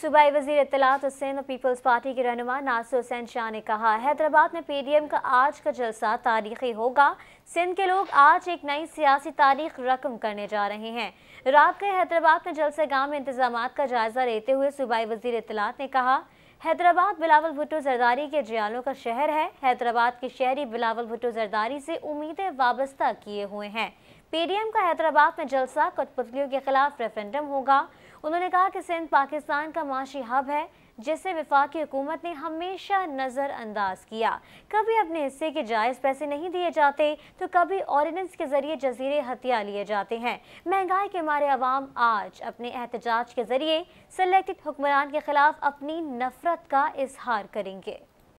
सूबाई वजीर इतलात हुसैन और पीपल्स पार्टी के रहनुमा नासिर हुसैन शाह ने कहा हैदराबाद में पीडीएम का आज का जलसा तारीखी होगा सिंध के लोग आज एक नई सियासी तारीख रकम करने जा रहे हैं रात के हैदराबाद में जलसे गांव में इंतजाम का जायजा लेते हुए सूबाई वजीर इतलात ने कहा हैदराबाद बिलावल भुट्टो जरदारी के जयालों का शहर है हैदराबाद के शहरी बिलावल भुट्टो जरदारी से उम्मीदें वाबस्ता किए हुए हैं पीडीएम का हैदराबाद में जलसा कठपुतलियों के खिलाफ रेफरेंडम होगा उन्होंने कहा कि सिंध पाकिस्तान का माशी हब है जिसे विफाक हुकूमत ने हमेशा नज़रअंदाज किया कभी अपने हिस्से के जायज़ पैसे नहीं दिए जाते तो कभी ऑर्डिनेंस के ज़रिए जजीरे हथिया लिए जाते हैं महंगाई के मारे आवाम आज अपने एहतजाज के ज़रिए सिलेक्टेड हुक्मरान के खिलाफ अपनी नफरत का इजहार करेंगे